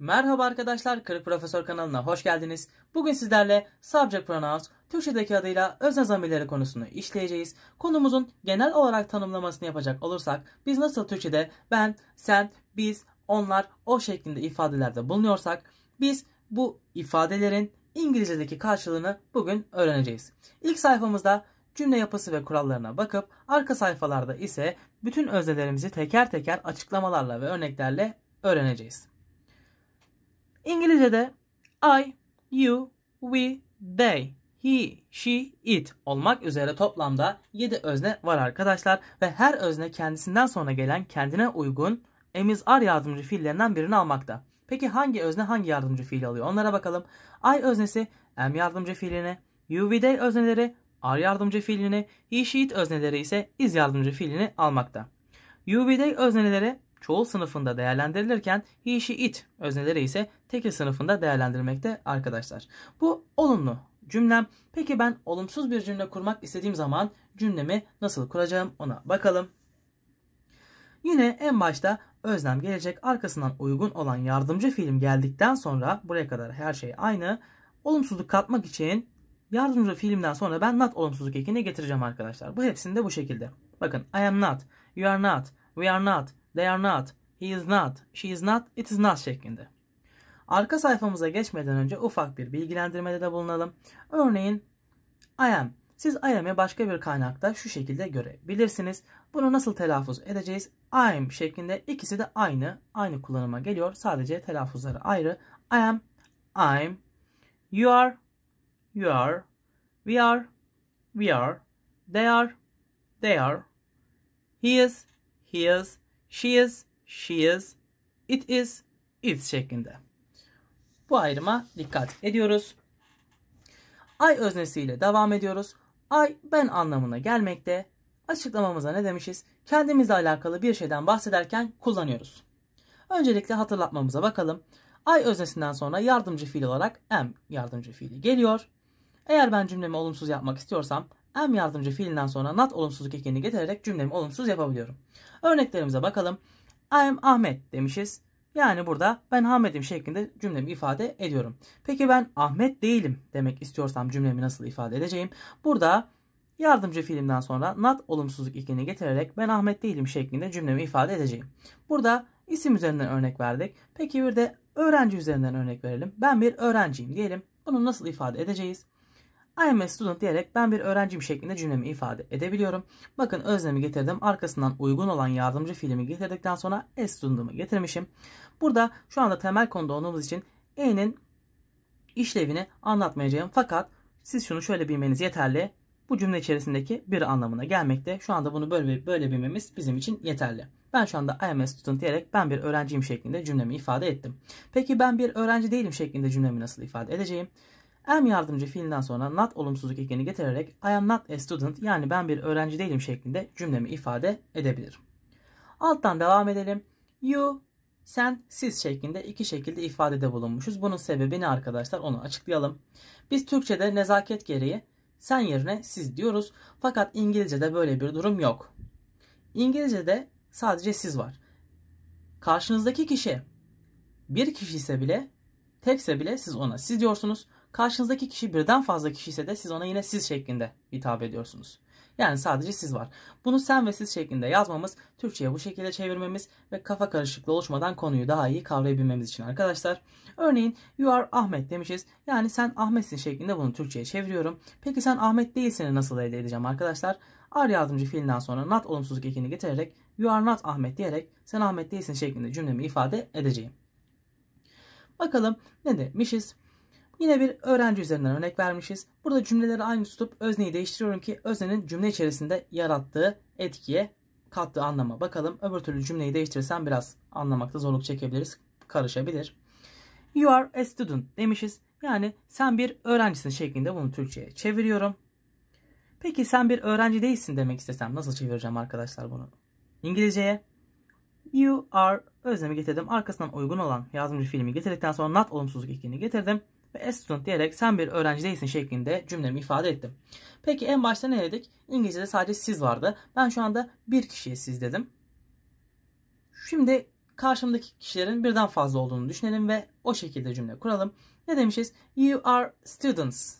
Merhaba arkadaşlar, Kırık Profesör kanalına hoş geldiniz. Bugün sizlerle subject pronouns, Türkçedeki adıyla özne zamirleri konusunu işleyeceğiz. Konumuzun genel olarak tanımlamasını yapacak olursak, biz nasıl Türkçede ben, sen, biz, onlar, o şeklinde ifadelerde bulunuyorsak, biz bu ifadelerin İngilizce'deki karşılığını bugün öğreneceğiz. İlk sayfamızda cümle yapısı ve kurallarına bakıp arka sayfalarda ise bütün öznelerimizi teker teker açıklamalarla ve örneklerle öğreneceğiz. İngilizce'de I, you, we, they, he, she, it olmak üzere toplamda 7 özne var arkadaşlar ve her özne kendisinden sonra gelen kendine uygun emiz emizar yardımcı fiillerinden birini almakta. Peki hangi özne hangi yardımcı fiil alıyor? Onlara bakalım. I öznesi am yardımcı fiilini, you, we, they özneleri are yardımcı fiilini, he, she, it özneleri ise is yardımcı fiilini almakta. You, we, they özneleri çoğul sınıfında değerlendirilirken he, it özneleri ise tekil sınıfında değerlendirmekte arkadaşlar. Bu olumlu cümlem. Peki ben olumsuz bir cümle kurmak istediğim zaman cümlemi nasıl kuracağım ona bakalım. Yine en başta özlem gelecek arkasından uygun olan yardımcı film geldikten sonra buraya kadar her şey aynı. Olumsuzluk katmak için yardımcı filmden sonra ben not olumsuzluk ekini getireceğim arkadaşlar. Bu hepsinde bu şekilde. Bakın I am not, you are not, we are not, they are not, he is not, she is not, it is not şeklinde. Arka sayfamıza geçmeden önce ufak bir bilgilendirmede de bulunalım. Örneğin I am. Siz I am'i başka bir kaynakta şu şekilde görebilirsiniz. Bunu nasıl telaffuz edeceğiz? I am şeklinde ikisi de aynı. Aynı kullanıma geliyor. Sadece telaffuzları ayrı. I am, I'm. You are, you are. We are, we are. They are, they are. He is, he is she is, she is, it is, it şeklinde. Bu ayrıma dikkat ediyoruz. I öznesiyle devam ediyoruz. I ben anlamına gelmekte. Açıklamamıza ne demişiz? Kendimizle alakalı bir şeyden bahsederken kullanıyoruz. Öncelikle hatırlatmamıza bakalım. I öznesinden sonra yardımcı fiil olarak am yardımcı fiili geliyor. Eğer ben cümlemi olumsuz yapmak istiyorsam Am yardımcı fiilinden sonra not olumsuzluk ekenini getirerek cümlemi olumsuz yapabiliyorum. Örneklerimize bakalım. I am Ahmet demişiz. Yani burada ben Ahmet'im şeklinde cümlemi ifade ediyorum. Peki ben Ahmet değilim demek istiyorsam cümlemi nasıl ifade edeceğim? Burada yardımcı fiilimden sonra not olumsuzluk ekini getirerek ben Ahmet değilim şeklinde cümlemi ifade edeceğim. Burada isim üzerinden örnek verdik. Peki bir de öğrenci üzerinden örnek verelim. Ben bir öğrenciyim diyelim. Bunu nasıl ifade edeceğiz? I am a student diyerek ben bir öğrencim şeklinde cümlemi ifade edebiliyorum. Bakın öznemi getirdim. Arkasından uygun olan yardımcı fiilimi getirdikten sonra a student'ımı getirmişim. Burada şu anda temel konuda olduğumuz için e'nin işlevini anlatmayacağım. Fakat siz şunu şöyle bilmeniz yeterli. Bu cümle içerisindeki bir anlamına gelmekte. Şu anda bunu böyle, böyle bilmemiz bizim için yeterli. Ben şu anda I am a student diyerek ben bir öğrenciyim şeklinde cümlemi ifade ettim. Peki ben bir öğrenci değilim şeklinde cümlemi nasıl ifade edeceğim? Am yardımcı fiilinden sonra not olumsuzluk ekini getirerek I am not a student yani ben bir öğrenci değilim şeklinde cümlemi ifade edebilirim. Alttan devam edelim. You, sen, siz şeklinde iki şekilde ifadede bulunmuşuz. Bunun sebebi ne arkadaşlar onu açıklayalım. Biz Türkçe'de nezaket gereği sen yerine siz diyoruz. Fakat İngilizce'de böyle bir durum yok. İngilizce'de sadece siz var. Karşınızdaki kişi bir kişi ise bile tekse bile siz ona siz diyorsunuz. Karşınızdaki kişi birden fazla kişi ise de siz ona yine siz şeklinde hitap ediyorsunuz. Yani sadece siz var. Bunu sen ve siz şeklinde yazmamız, Türkçe'ye bu şekilde çevirmemiz ve kafa karışıklığı oluşmadan konuyu daha iyi kavrayabilmemiz için arkadaşlar. Örneğin you are Ahmet demişiz. Yani sen Ahmet'sin şeklinde bunu Türkçe'ye çeviriyorum. Peki sen Ahmet değilsini nasıl elde edeceğim arkadaşlar? Ar yardımcı fiilinden sonra not olumsuzluk ekini getirerek you are not Ahmet diyerek sen Ahmet değilsin şeklinde cümlemi ifade edeceğim. Bakalım ne demişiz? Yine bir öğrenci üzerinden örnek vermişiz. Burada cümleleri aynı tutup özneyi değiştiriyorum ki öznenin cümle içerisinde yarattığı etkiye kattığı anlama bakalım. Öbür türlü cümleyi değiştirsem biraz anlamakta zorluk çekebiliriz. Karışabilir. You are a student demişiz. Yani sen bir öğrencisin şeklinde bunu Türkçe'ye çeviriyorum. Peki sen bir öğrenci değilsin demek istesem nasıl çevireceğim arkadaşlar bunu? İngilizceye you are özlemi getirdim. Arkasından uygun olan yardımcı filmi getirdikten sonra not olumsuzluk ekini getirdim ve a student diyerek sen bir öğrenci değilsin şeklinde cümlemi ifade ettim. Peki en başta ne dedik? İngilizce'de sadece siz vardı. Ben şu anda bir kişiye siz dedim. Şimdi karşımdaki kişilerin birden fazla olduğunu düşünelim ve o şekilde cümle kuralım. Ne demişiz? You are students.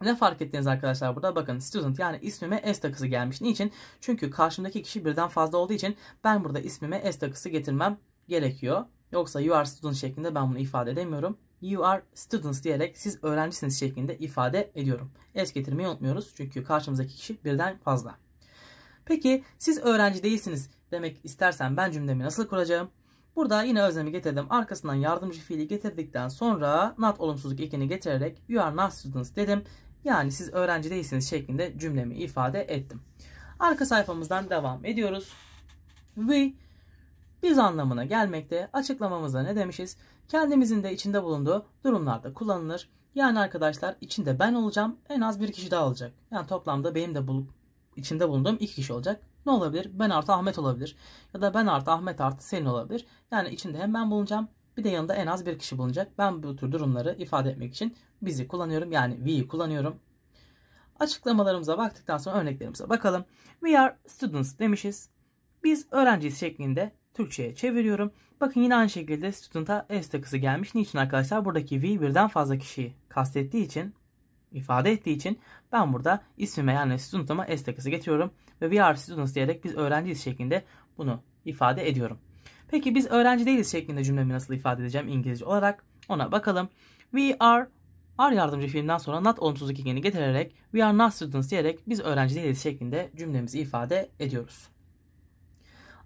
Ne fark ettiniz arkadaşlar burada? Bakın student yani ismime S takısı gelmiş. Niçin? Çünkü karşımdaki kişi birden fazla olduğu için ben burada ismime S takısı getirmem gerekiyor. Yoksa you are student şeklinde ben bunu ifade edemiyorum. You are students diyerek siz öğrencisiniz şeklinde ifade ediyorum. Es getirmeyi unutmuyoruz çünkü karşımızdaki kişi birden fazla. Peki siz öğrenci değilsiniz demek istersen ben cümlemi nasıl kuracağım? Burada yine özlemi getirdim. Arkasından yardımcı fiili getirdikten sonra not olumsuzluk ekini getirerek you are not students dedim. Yani siz öğrenci değilsiniz şeklinde cümlemi ifade ettim. Arka sayfamızdan devam ediyoruz. We biz anlamına gelmekte. Açıklamamızda ne demişiz? kendimizin de içinde bulunduğu durumlarda kullanılır. Yani arkadaşlar içinde ben olacağım en az bir kişi daha olacak. Yani toplamda benim de bulup içinde bulunduğum iki kişi olacak. Ne olabilir? Ben artı Ahmet olabilir. Ya da ben artı Ahmet artı senin olabilir. Yani içinde hem ben bulunacağım bir de yanında en az bir kişi bulunacak. Ben bu tür durumları ifade etmek için bizi kullanıyorum. Yani we'yi kullanıyorum. Açıklamalarımıza baktıktan sonra örneklerimize bakalım. We are students demişiz. Biz öğrenciyiz şeklinde Türkçe'ye çeviriyorum. Bakın yine aynı şekilde student'a s takısı gelmiş. Niçin arkadaşlar? Buradaki v birden fazla kişiyi kastettiği için ifade ettiği için ben burada ismime yani student'ıma s takısı getiriyorum. Ve we are students diyerek biz öğrenciyiz şeklinde bunu ifade ediyorum. Peki biz öğrenci değiliz şeklinde cümlemi nasıl ifade edeceğim İngilizce olarak? Ona bakalım. We are are yardımcı fiilinden sonra not olumsuzluk ikeni getirerek we are not students diyerek biz öğrenci değiliz şeklinde cümlemizi ifade ediyoruz.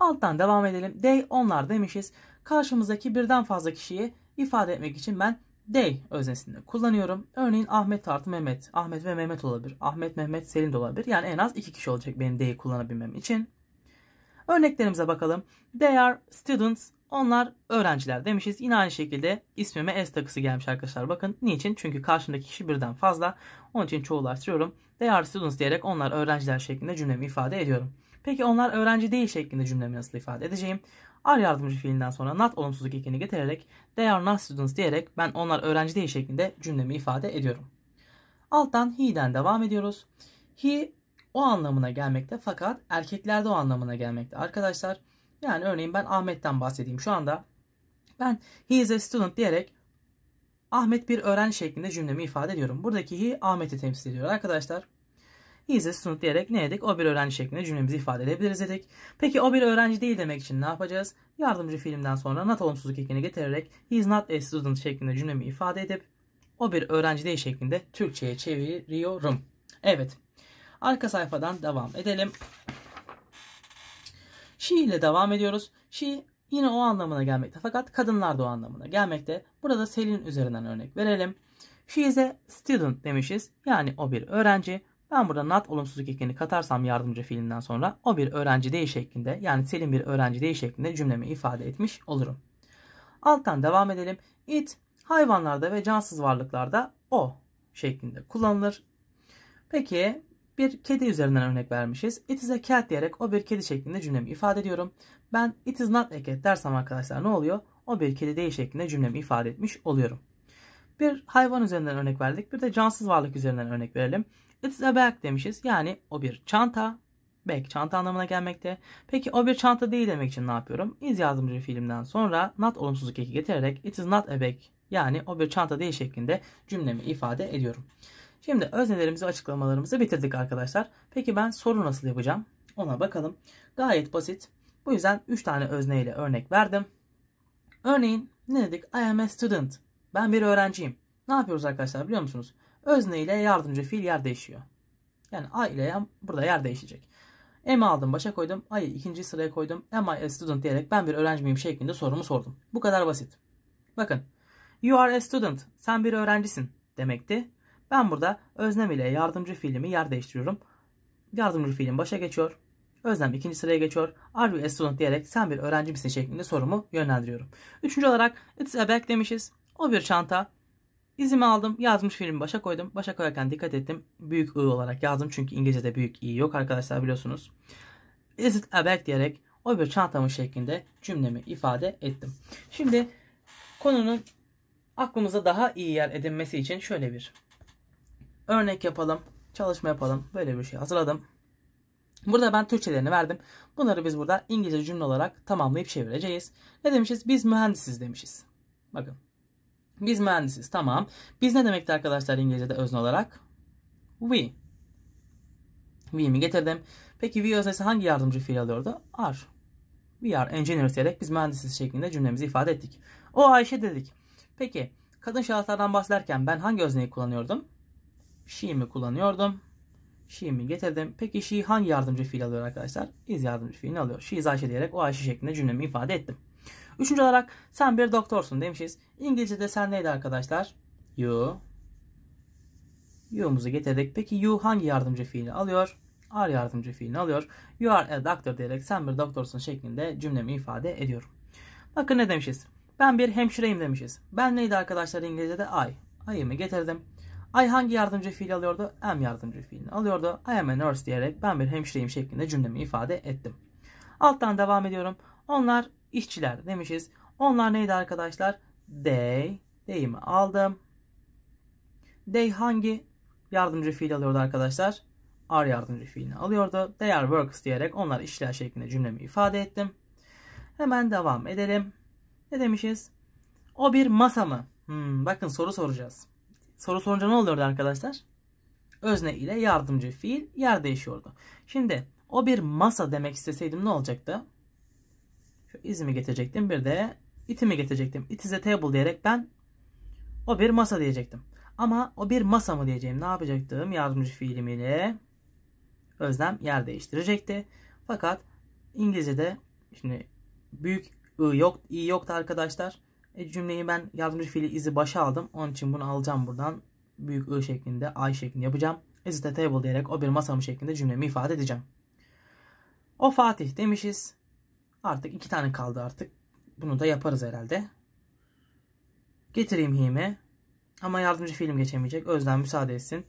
Alttan devam edelim. They onlar demişiz. Karşımızdaki birden fazla kişiyi ifade etmek için ben they öznesinde kullanıyorum. Örneğin Ahmet artı Mehmet. Ahmet ve Mehmet olabilir. Ahmet, Mehmet, Selin de olabilir. Yani en az iki kişi olacak benim they'i kullanabilmem için. Örneklerimize bakalım. They are students. Onlar öğrenciler demişiz. Yine aynı şekilde ismime S takısı gelmiş arkadaşlar. Bakın niçin? Çünkü karşımdaki kişi birden fazla. Onun için çoğulaştırıyorum. They are students diyerek onlar öğrenciler şeklinde cümlemi ifade ediyorum. Peki onlar öğrenci değil şeklinde cümlemi nasıl ifade edeceğim? Are yardımcı fiilinden sonra not olumsuzluk ekini getirerek they are not students diyerek ben onlar öğrenci değil şeklinde cümlemi ifade ediyorum. Alttan he'den devam ediyoruz. He o anlamına gelmekte fakat erkeklerde o anlamına gelmekte arkadaşlar. Yani örneğin ben Ahmet'ten bahsedeyim şu anda. Ben he is a student diyerek Ahmet bir öğrenci şeklinde cümlemi ifade ediyorum. Buradaki he Ahmet'i temsil ediyor arkadaşlar. He is a student diyerek ne dedik? O bir öğrenci şeklinde cümlemizi ifade edebiliriz dedik. Peki o bir öğrenci değil demek için ne yapacağız? Yardımcı filmden sonra not olumsuzluk ekini getirerek he is not a student şeklinde cümlemi ifade edip o bir öğrenci değil şeklinde Türkçe'ye çeviriyorum. Evet. Arka sayfadan devam edelim. She ile devam ediyoruz. She yine o anlamına gelmekte. Fakat kadınlar da o anlamına gelmekte. Burada Selin üzerinden örnek verelim. She is a student demişiz. Yani o bir öğrenci. Ben burada not olumsuzluk ekini katarsam yardımcı fiilinden sonra o bir öğrenci değil şeklinde yani Selim bir öğrenci değil şeklinde cümlemi ifade etmiş olurum. Alttan devam edelim. It hayvanlarda ve cansız varlıklarda o şeklinde kullanılır. Peki bir kedi üzerinden örnek vermişiz. It is a cat diyerek o bir kedi şeklinde cümlemi ifade ediyorum. Ben it is not a cat dersem arkadaşlar ne oluyor? O bir kedi değil şeklinde cümlemi ifade etmiş oluyorum. Bir hayvan üzerinden örnek verdik. Bir de cansız varlık üzerinden örnek verelim. It's a bag demişiz. Yani o bir çanta. Bag çanta anlamına gelmekte. Peki o bir çanta değil demek için ne yapıyorum? İz yardımcı filmden sonra not olumsuzluk eki getirerek it is not a bag yani o bir çanta değil şeklinde cümlemi ifade ediyorum. Şimdi öznelerimizi açıklamalarımızı bitirdik arkadaşlar. Peki ben soru nasıl yapacağım? Ona bakalım. Gayet basit. Bu yüzden 3 tane özneyle örnek verdim. Örneğin ne dedik? I am a student. Ben bir öğrenciyim. Ne yapıyoruz arkadaşlar biliyor musunuz? Özne ile yardımcı fiil yer değişiyor. Yani a ile am burada yer değişecek. Am aldım başa koydum. A'yı ikinci sıraya koydum. Am I a student diyerek ben bir öğrenci miyim şeklinde sorumu sordum. Bu kadar basit. Bakın. You are a student. Sen bir öğrencisin demekti. Ben burada öznem ile yardımcı fiilimi yer değiştiriyorum. Yardımcı fiilim başa geçiyor. Özlem ikinci sıraya geçiyor. Are you a student diyerek sen bir öğrenci misin şeklinde sorumu yönlendiriyorum. Üçüncü olarak it's a bag demişiz. O bir çanta. İzimi aldım. Yazmış filmi başa koydum. Başa koyarken dikkat ettim. Büyük I olarak yazdım. Çünkü İngilizce'de büyük I yok arkadaşlar biliyorsunuz. Is it a bag diyerek o bir çantamın şeklinde cümlemi ifade ettim. Şimdi konunun aklımıza daha iyi yer edinmesi için şöyle bir örnek yapalım. Çalışma yapalım. Böyle bir şey hazırladım. Burada ben Türkçelerini verdim. Bunları biz burada İngilizce cümle olarak tamamlayıp çevireceğiz. Ne demişiz? Biz mühendisiz demişiz. Bakın biz mühendisiz tamam. Biz ne demekti arkadaşlar İngilizce'de özne olarak? We. We'mi getirdim. Peki we öznesi hangi yardımcı fiil alıyordu? Are. We are engineers diyerek biz mühendisiz şeklinde cümlemizi ifade ettik. O Ayşe dedik. Peki kadın şahıslardan bahsederken ben hangi özneyi kullanıyordum? She mi kullanıyordum? She mi getirdim. Peki she hangi yardımcı fiil alıyor arkadaşlar? Is yardımcı fiilini alıyor. She is Ayşe diyerek o Ayşe şeklinde cümlemi ifade ettim. Üçüncü olarak sen bir doktorsun demişiz. İngilizce'de sen neydi arkadaşlar? You. You'muzu getirdik. Peki you hangi yardımcı fiilini alıyor? Are yardımcı fiilini alıyor. You are a doctor diyerek sen bir doktorsun şeklinde cümlemi ifade ediyorum. Bakın ne demişiz? Ben bir hemşireyim demişiz. Ben neydi arkadaşlar İngilizce'de? I. I'ımı getirdim. I hangi yardımcı fiil alıyordu? Am yardımcı fiilini alıyordu. I am a nurse diyerek ben bir hemşireyim şeklinde cümlemi ifade ettim. Alttan devam ediyorum. Onlar işçiler demişiz. Onlar neydi arkadaşlar? They. They'imi aldım. They hangi yardımcı fiil alıyordu arkadaşlar? Are yardımcı fiilini alıyordu. They are workers diyerek onlar işler şeklinde cümlemi ifade ettim. Hemen devam edelim. Ne demişiz? O bir masa mı? Hmm, bakın soru soracağız. Soru sorunca ne oluyordu arkadaşlar? Özne ile yardımcı fiil yer değişiyordu. Şimdi o bir masa demek isteseydim ne olacaktı? Şu izimi getirecektim. Bir de itimi getirecektim. It is a table diyerek ben o bir masa diyecektim. Ama o bir masa mı diyeceğim. Ne yapacaktım? Yardımcı fiilim ile özlem yer değiştirecekti. Fakat İngilizce'de şimdi büyük I yok, i yoktu arkadaşlar. E, cümleyi ben yardımcı fiili izi başa aldım. Onun için bunu alacağım buradan. Büyük I şeklinde, ay şeklinde yapacağım. Is the table diyerek o bir masa mı şeklinde cümlemi ifade edeceğim. O Fatih demişiz. Artık iki tane kaldı artık. Bunu da yaparız herhalde. Getireyim Hime. Ama yardımcı film geçemeyecek. Özlem müsaade etsin.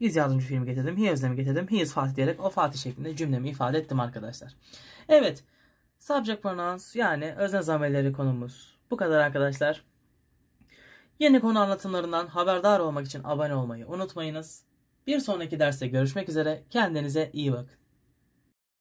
Biz yardımcı film getirdim. He Özlem'i getirdim. He is Fatih diyerek o Fatih şeklinde cümlemi ifade ettim arkadaşlar. Evet. Subject pronouns yani özne zameleri konumuz. Bu kadar arkadaşlar. Yeni konu anlatımlarından haberdar olmak için abone olmayı unutmayınız. Bir sonraki derste görüşmek üzere. Kendinize iyi bakın.